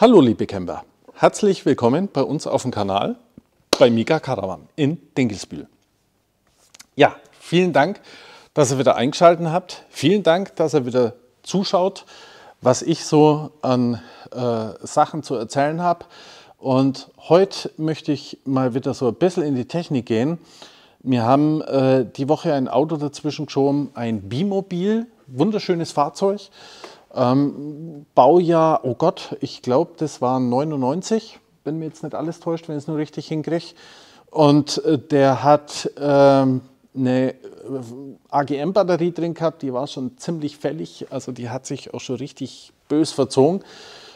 Hallo liebe Camper, herzlich willkommen bei uns auf dem Kanal bei Mika Karawan in Dinkelsbühl. Ja, vielen Dank, dass ihr wieder eingeschaltet habt. Vielen Dank, dass ihr wieder zuschaut, was ich so an äh, Sachen zu erzählen habe. Und heute möchte ich mal wieder so ein bisschen in die Technik gehen. Wir haben äh, die Woche ein Auto dazwischen geschoben, ein Bimobil, wunderschönes Fahrzeug. Ähm, Baujahr, oh Gott, ich glaube, das war 99. wenn mir jetzt nicht alles täuscht, wenn ich es nur richtig hinkriege. Und äh, der hat ähm, eine AGM-Batterie drin gehabt, die war schon ziemlich fällig, also die hat sich auch schon richtig bös verzogen.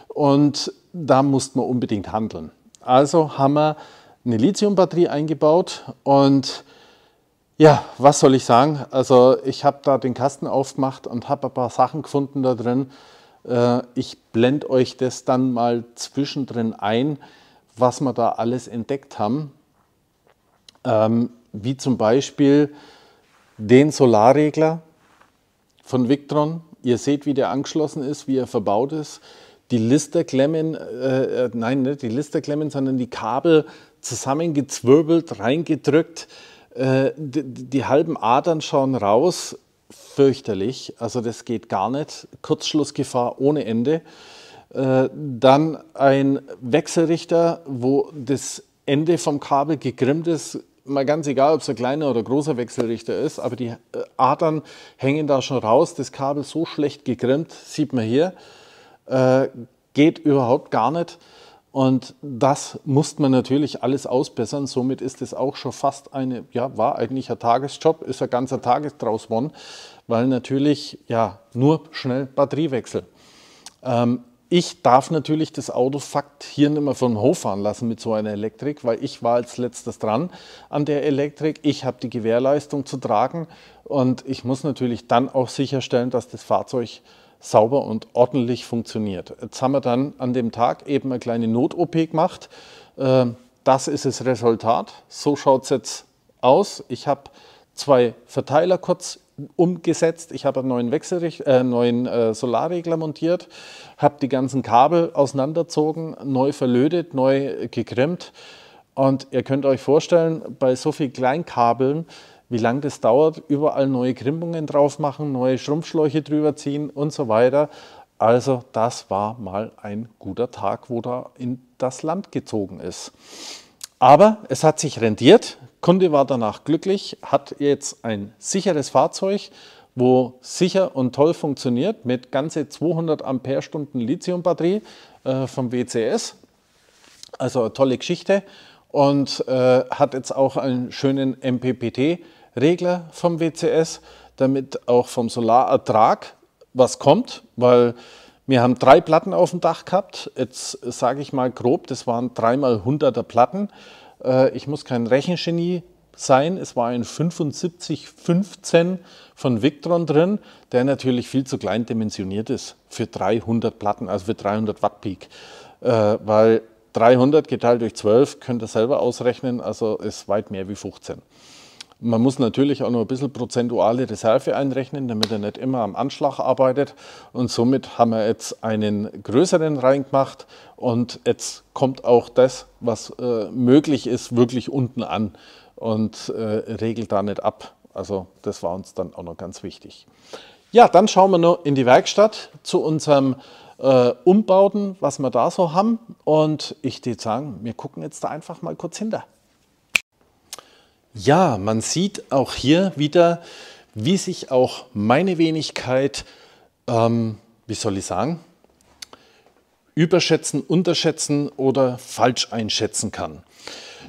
Und da mussten wir unbedingt handeln. Also haben wir eine Lithium-Batterie eingebaut und ja, was soll ich sagen? Also ich habe da den Kasten aufgemacht und habe ein paar Sachen gefunden da drin. Äh, ich blende euch das dann mal zwischendrin ein, was wir da alles entdeckt haben. Ähm, wie zum Beispiel den Solarregler von Victron. Ihr seht, wie der angeschlossen ist, wie er verbaut ist. Die Listerklemmen, äh, äh, nein, nicht die Listerklemmen, sondern die Kabel zusammengezwirbelt, reingedrückt. Äh, die, die halben Adern schauen raus, fürchterlich. Also das geht gar nicht. Kurzschlussgefahr ohne Ende. Äh, dann ein Wechselrichter, wo das Ende vom Kabel gegrimmt ist. Mal ganz egal, ob es ein kleiner oder großer Wechselrichter ist, aber die äh, Adern hängen da schon raus. Das Kabel so schlecht gegrimmt, sieht man hier. Äh, geht überhaupt gar nicht. Und das musste man natürlich alles ausbessern. Somit ist es auch schon fast eine, ja, war eigentlich ein Tagesjob, ist ein ganzer Tages draus geworden, weil natürlich, ja, nur schnell Batteriewechsel. Ähm, ich darf natürlich das Auto fakt hier nicht mehr vom Hof fahren lassen mit so einer Elektrik, weil ich war als letztes dran an der Elektrik. Ich habe die Gewährleistung zu tragen und ich muss natürlich dann auch sicherstellen, dass das Fahrzeug sauber und ordentlich funktioniert. Jetzt haben wir dann an dem Tag eben eine kleine Not-OP gemacht. Ähm, das ist das Resultat. So schaut es jetzt aus. Ich habe zwei Verteiler kurz umgesetzt. Ich habe einen neuen, Wechselricht äh, neuen äh, Solarregler montiert, habe die ganzen Kabel auseinanderzogen, neu verlötet, neu gekrimmt. Und ihr könnt euch vorstellen, bei so vielen Kleinkabeln wie lange das dauert, überall neue Krimpungen drauf machen, neue Schrumpfschläuche drüber ziehen und so weiter. Also das war mal ein guter Tag, wo da in das Land gezogen ist. Aber es hat sich rendiert, Kunde war danach glücklich, hat jetzt ein sicheres Fahrzeug, wo sicher und toll funktioniert mit ganze 200 Ampere-Stunden Lithium-Batterie äh, vom WCS. Also eine tolle Geschichte und äh, hat jetzt auch einen schönen MPPT Regler vom WCS, damit auch vom Solarertrag was kommt, weil wir haben drei Platten auf dem Dach gehabt. Jetzt sage ich mal grob, das waren dreimal hunderter Platten. Äh, ich muss kein Rechengenie sein. Es war ein 7515 von Victron drin, der natürlich viel zu klein dimensioniert ist für 300 Platten, also für 300 Watt Peak. Äh, weil 300 geteilt durch 12 könnt ihr selber ausrechnen, also ist weit mehr wie 15. Man muss natürlich auch noch ein bisschen prozentuale Reserve einrechnen, damit er nicht immer am Anschlag arbeitet. Und somit haben wir jetzt einen größeren reingemacht. Und jetzt kommt auch das, was äh, möglich ist, wirklich unten an und äh, regelt da nicht ab. Also das war uns dann auch noch ganz wichtig. Ja, dann schauen wir noch in die Werkstatt zu unserem äh, Umbauten, was wir da so haben. Und ich würde sagen, wir gucken jetzt da einfach mal kurz hinter. Ja, man sieht auch hier wieder, wie sich auch meine Wenigkeit, ähm, wie soll ich sagen, überschätzen, unterschätzen oder falsch einschätzen kann.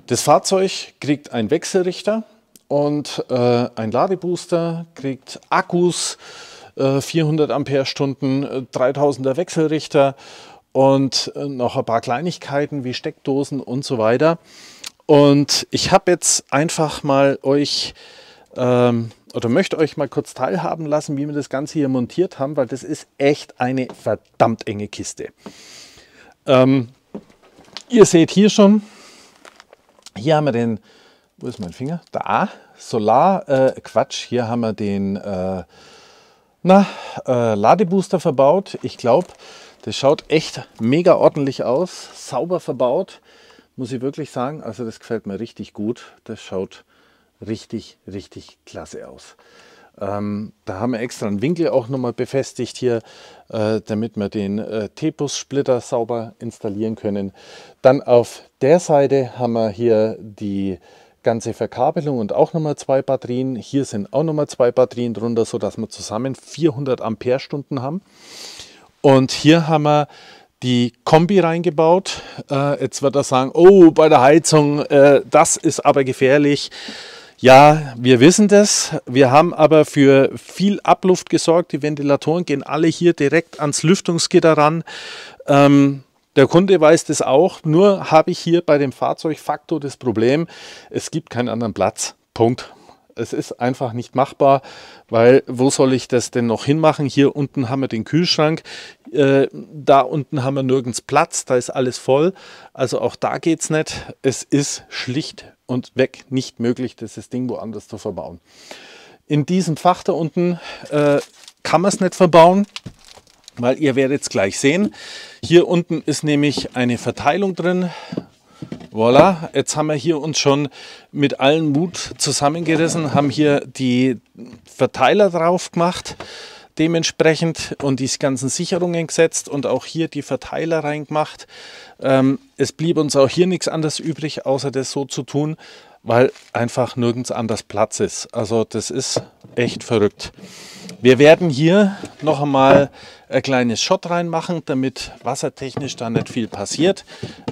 Das Fahrzeug kriegt einen Wechselrichter und äh, ein Ladebooster, kriegt Akkus, äh, 400 Ampere-Stunden, 3000er äh, Wechselrichter und äh, noch ein paar Kleinigkeiten wie Steckdosen und so weiter. Und ich habe jetzt einfach mal euch ähm, oder möchte euch mal kurz teilhaben lassen, wie wir das Ganze hier montiert haben, weil das ist echt eine verdammt enge Kiste. Ähm, ihr seht hier schon, hier haben wir den, wo ist mein Finger? Da, Solar, äh, Quatsch, hier haben wir den äh, na, äh, Ladebooster verbaut. Ich glaube, das schaut echt mega ordentlich aus, sauber verbaut muss ich wirklich sagen, also das gefällt mir richtig gut. Das schaut richtig, richtig klasse aus. Ähm, da haben wir extra einen Winkel auch nochmal befestigt hier, äh, damit wir den äh, Tepus-Splitter sauber installieren können. Dann auf der Seite haben wir hier die ganze Verkabelung und auch nochmal zwei Batterien. Hier sind auch nochmal zwei Batterien drunter, sodass wir zusammen 400 Ampere-Stunden haben. Und hier haben wir die Kombi reingebaut. Äh, jetzt wird er sagen, oh, bei der Heizung, äh, das ist aber gefährlich. Ja, wir wissen das. Wir haben aber für viel Abluft gesorgt. Die Ventilatoren gehen alle hier direkt ans Lüftungsgitter ran. Ähm, der Kunde weiß das auch, nur habe ich hier bei dem Fahrzeugfaktor das Problem, es gibt keinen anderen Platz. Punkt. Es ist einfach nicht machbar, weil wo soll ich das denn noch hinmachen? Hier unten haben wir den Kühlschrank, äh, da unten haben wir nirgends Platz, da ist alles voll. Also auch da geht es nicht. Es ist schlicht und weg nicht möglich, dieses Ding woanders zu verbauen. In diesem Fach da unten äh, kann man es nicht verbauen, weil ihr werdet es gleich sehen. Hier unten ist nämlich eine Verteilung drin. Voilà, jetzt haben wir hier uns schon mit allen Mut zusammengerissen, haben hier die Verteiler drauf gemacht dementsprechend und die ganzen Sicherungen gesetzt und auch hier die Verteiler reingemacht. Ähm, es blieb uns auch hier nichts anderes übrig, außer das so zu tun, weil einfach nirgends anders Platz ist. Also das ist echt verrückt. Wir werden hier noch einmal ein kleines Shot reinmachen, damit wassertechnisch da nicht viel passiert.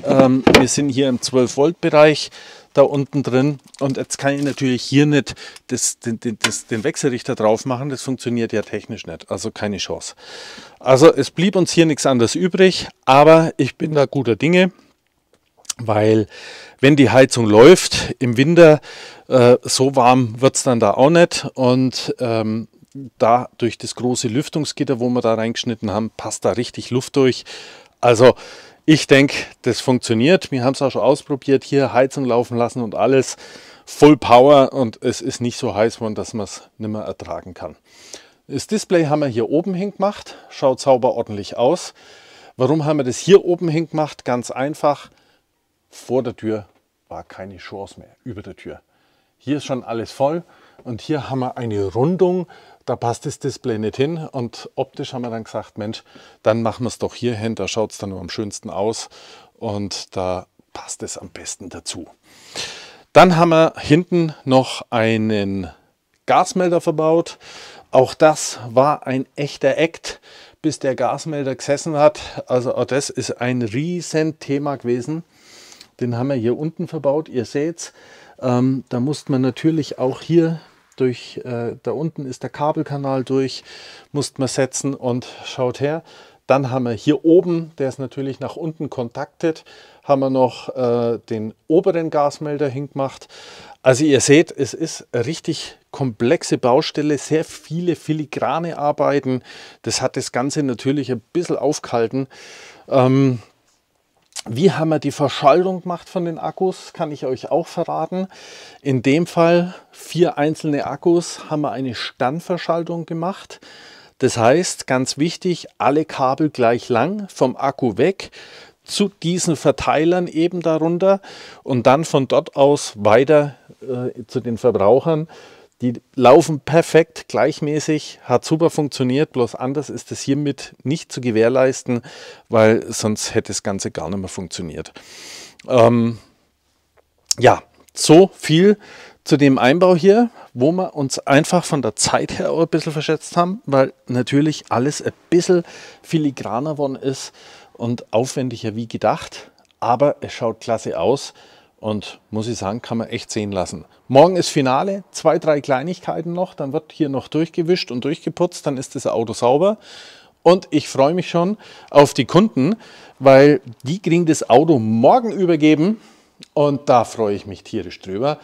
Ähm, wir sind hier im 12 Volt Bereich da unten drin. Und jetzt kann ich natürlich hier nicht das, den, den, das, den Wechselrichter drauf machen. Das funktioniert ja technisch nicht. Also keine Chance. Also es blieb uns hier nichts anderes übrig. Aber ich bin da guter Dinge weil wenn die Heizung läuft im Winter, äh, so warm wird es dann da auch nicht. Und ähm, da durch das große Lüftungsgitter, wo wir da reingeschnitten haben, passt da richtig Luft durch. Also ich denke, das funktioniert. Wir haben es auch schon ausprobiert. Hier Heizung laufen lassen und alles. Full Power und es ist nicht so heiß geworden, dass man es nicht mehr ertragen kann. Das Display haben wir hier oben hingemacht. Schaut sauber ordentlich aus. Warum haben wir das hier oben hingemacht? Ganz einfach. Vor der Tür war keine Chance mehr. Über der Tür. Hier ist schon alles voll. Und hier haben wir eine Rundung, da passt das Display nicht hin. Und optisch haben wir dann gesagt, Mensch, dann machen wir es doch hier hin, da schaut es dann am schönsten aus. Und da passt es am besten dazu. Dann haben wir hinten noch einen Gasmelder verbaut. Auch das war ein echter Act, bis der Gasmelder gesessen hat. Also auch das ist ein riesen Thema gewesen. Den haben wir hier unten verbaut, ihr seht es. Ähm, da musste man natürlich auch hier durch, äh, da unten ist der Kabelkanal durch, musste man setzen und schaut her. Dann haben wir hier oben, der ist natürlich nach unten kontaktet, haben wir noch äh, den oberen Gasmelder hingemacht. Also ihr seht, es ist eine richtig komplexe Baustelle, sehr viele filigrane Arbeiten. Das hat das Ganze natürlich ein bisschen aufgehalten. Ähm, wie haben wir die Verschaltung gemacht von den Akkus, kann ich euch auch verraten. In dem Fall vier einzelne Akkus haben wir eine Standverschaltung gemacht. Das heißt, ganz wichtig, alle Kabel gleich lang vom Akku weg zu diesen Verteilern eben darunter und dann von dort aus weiter äh, zu den Verbrauchern die laufen perfekt, gleichmäßig, hat super funktioniert, bloß anders ist es hiermit nicht zu gewährleisten, weil sonst hätte das Ganze gar nicht mehr funktioniert. Ähm, ja, so viel zu dem Einbau hier, wo wir uns einfach von der Zeit her auch ein bisschen verschätzt haben, weil natürlich alles ein bisschen filigraner geworden ist und aufwendiger wie gedacht. Aber es schaut klasse aus. Und muss ich sagen, kann man echt sehen lassen. Morgen ist Finale, zwei, drei Kleinigkeiten noch, dann wird hier noch durchgewischt und durchgeputzt, dann ist das Auto sauber. Und ich freue mich schon auf die Kunden, weil die kriegen das Auto morgen übergeben. Und da freue ich mich tierisch drüber,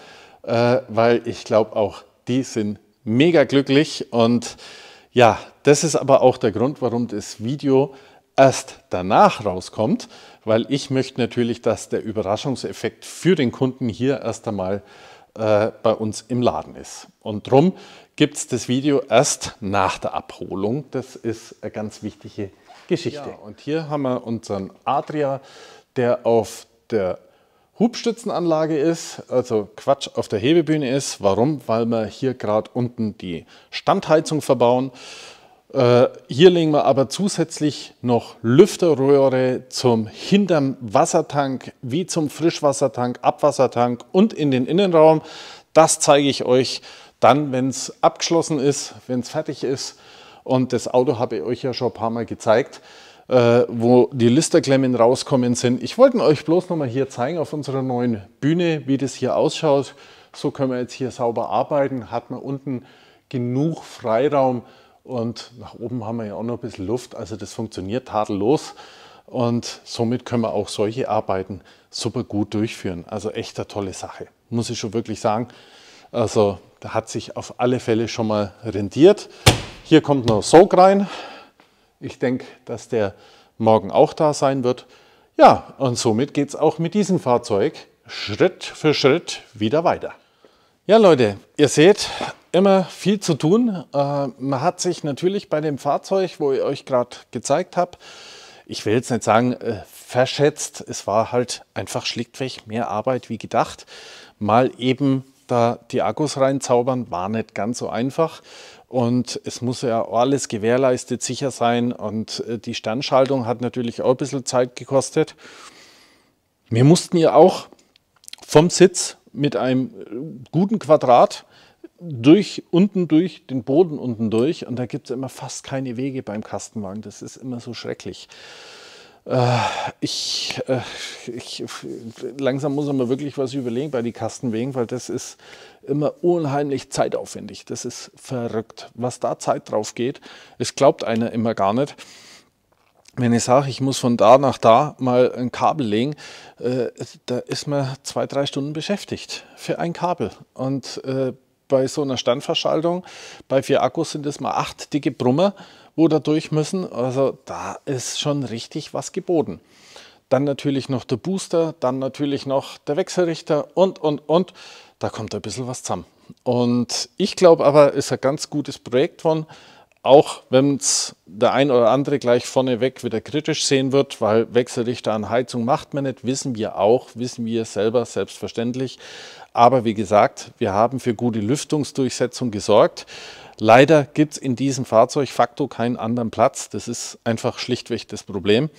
äh, weil ich glaube, auch die sind mega glücklich. Und ja, das ist aber auch der Grund, warum das Video erst danach rauskommt, weil ich möchte natürlich, dass der Überraschungseffekt für den Kunden hier erst einmal äh, bei uns im Laden ist. Und darum gibt es das Video erst nach der Abholung. Das ist eine ganz wichtige Geschichte. Ja, und hier haben wir unseren Adria, der auf der Hubstützenanlage ist, also Quatsch, auf der Hebebühne ist. Warum? Weil wir hier gerade unten die Standheizung verbauen. Äh, hier legen wir aber zusätzlich noch Lüfterröhre zum hinterm Wassertank wie zum Frischwassertank, Abwassertank und in den Innenraum. Das zeige ich euch dann, wenn es abgeschlossen ist, wenn es fertig ist. Und das Auto habe ich euch ja schon ein paar Mal gezeigt, äh, wo die Listerklemmen rauskommen sind. Ich wollte euch bloß nochmal hier zeigen auf unserer neuen Bühne, wie das hier ausschaut. So können wir jetzt hier sauber arbeiten, hat man unten genug Freiraum und nach oben haben wir ja auch noch ein bisschen Luft. Also das funktioniert tadellos und somit können wir auch solche Arbeiten super gut durchführen. Also echt eine tolle Sache, muss ich schon wirklich sagen. Also da hat sich auf alle Fälle schon mal rendiert. Hier kommt noch Soak rein. Ich denke, dass der morgen auch da sein wird. Ja, und somit geht es auch mit diesem Fahrzeug Schritt für Schritt wieder weiter. Ja Leute, ihr seht, immer viel zu tun. Äh, man hat sich natürlich bei dem Fahrzeug, wo ich euch gerade gezeigt habe, ich will jetzt nicht sagen äh, verschätzt, es war halt einfach schlichtweg mehr Arbeit wie gedacht. Mal eben da die Akkus reinzaubern, war nicht ganz so einfach. Und es muss ja alles gewährleistet sicher sein. Und äh, die Standschaltung hat natürlich auch ein bisschen Zeit gekostet. Wir mussten ja auch vom Sitz mit einem äh, guten Quadrat durch, unten durch, den Boden unten durch. Und da gibt es immer fast keine Wege beim Kastenwagen. Das ist immer so schrecklich. Äh, ich, äh, ich, langsam muss man wirklich was überlegen bei den Kastenwegen, weil das ist immer unheimlich zeitaufwendig. Das ist verrückt. Was da Zeit drauf geht, es glaubt einer immer gar nicht wenn ich sage, ich muss von da nach da mal ein Kabel legen, äh, da ist man zwei, drei Stunden beschäftigt für ein Kabel. Und bei so einer Standverschaltung. Bei vier Akkus sind es mal acht dicke Brummer, wo da durch müssen. Also da ist schon richtig was geboten. Dann natürlich noch der Booster, dann natürlich noch der Wechselrichter und, und, und. Da kommt ein bisschen was zusammen. Und ich glaube aber, ist ein ganz gutes Projekt von auch wenn es der ein oder andere gleich vorneweg wieder kritisch sehen wird, weil Wechselrichter an Heizung macht man nicht, wissen wir auch, wissen wir selber selbstverständlich. Aber wie gesagt, wir haben für gute Lüftungsdurchsetzung gesorgt. Leider gibt es in diesem Fahrzeug facto keinen anderen Platz. Das ist einfach schlichtweg das Problem.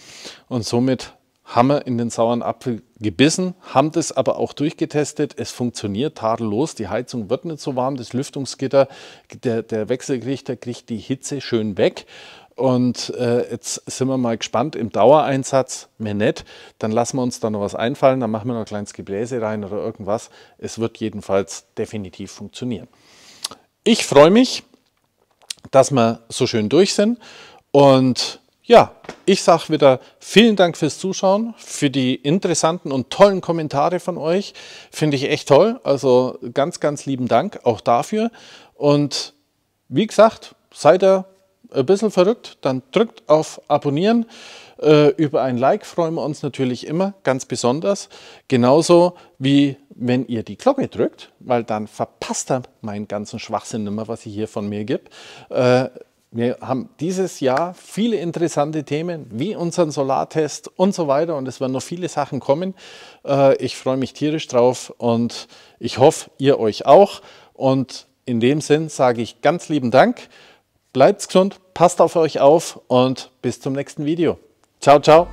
Und somit haben wir in den sauren Apfel gebissen, haben das aber auch durchgetestet. Es funktioniert tadellos. Die Heizung wird nicht so warm, das Lüftungsgitter, der, der Wechselrichter kriegt die Hitze schön weg. Und äh, jetzt sind wir mal gespannt im Dauereinsatz, mehr nett. Dann lassen wir uns da noch was einfallen, dann machen wir noch ein kleines Gebläse rein oder irgendwas. Es wird jedenfalls definitiv funktionieren. Ich freue mich, dass wir so schön durch sind und ja, ich sage wieder vielen Dank fürs Zuschauen, für die interessanten und tollen Kommentare von euch. Finde ich echt toll. Also ganz, ganz lieben Dank auch dafür. Und wie gesagt, seid ihr ein bisschen verrückt, dann drückt auf Abonnieren. Äh, über ein Like freuen wir uns natürlich immer, ganz besonders. Genauso wie wenn ihr die Glocke drückt, weil dann verpasst ihr meinen ganzen Schwachsinn immer, was ich hier von mir gebe. Äh, wir haben dieses Jahr viele interessante Themen, wie unseren Solartest und so weiter. Und es werden noch viele Sachen kommen. Äh, ich freue mich tierisch drauf und ich hoffe, ihr euch auch. Und in dem Sinn sage ich ganz lieben Dank. Bleibt gesund, passt auf euch auf und bis zum nächsten Video. Ciao, ciao.